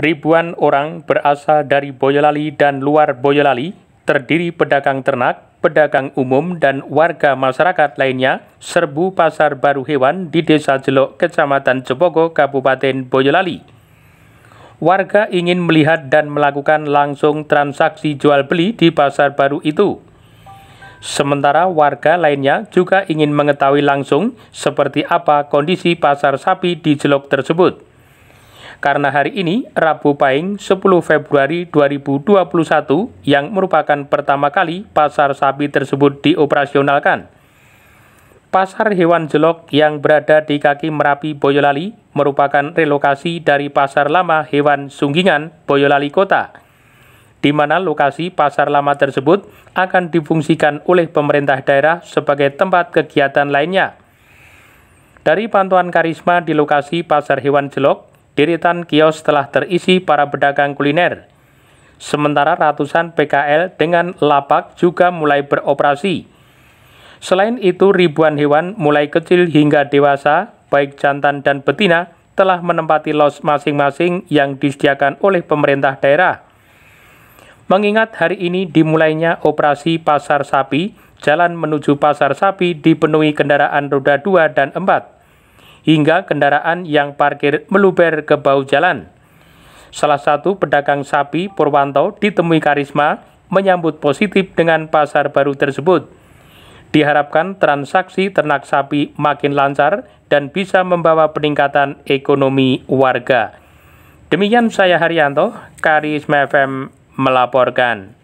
ribuan orang berasal dari Boyolali dan luar Boyolali, terdiri pedagang ternak, pedagang umum, dan warga masyarakat lainnya, serbu pasar baru hewan di Desa Jelok, Kecamatan Cepogo, Kabupaten Boyolali. Warga ingin melihat dan melakukan langsung transaksi jual-beli di pasar baru itu. Sementara warga lainnya juga ingin mengetahui langsung seperti apa kondisi pasar sapi di Jelok tersebut karena hari ini Rabu Pahing 10 Februari 2021 yang merupakan pertama kali pasar sapi tersebut dioperasionalkan. Pasar hewan jelok yang berada di kaki Merapi Boyolali merupakan relokasi dari pasar lama hewan Sunggingan Boyolali Kota, di mana lokasi pasar lama tersebut akan difungsikan oleh pemerintah daerah sebagai tempat kegiatan lainnya. Dari pantauan Karisma di lokasi pasar hewan jelok, Deretan kios telah terisi para pedagang kuliner. Sementara ratusan PKL dengan lapak juga mulai beroperasi. Selain itu, ribuan hewan mulai kecil hingga dewasa, baik jantan dan betina, telah menempati los masing-masing yang disediakan oleh pemerintah daerah. Mengingat hari ini dimulainya operasi pasar sapi, jalan menuju pasar sapi dipenuhi kendaraan roda 2 dan 4 hingga kendaraan yang parkir meluber ke bahu jalan. Salah satu pedagang sapi Purwanto ditemui Karisma menyambut positif dengan pasar baru tersebut. Diharapkan transaksi ternak sapi makin lancar dan bisa membawa peningkatan ekonomi warga. Demikian saya Haryanto, Karisma FM melaporkan.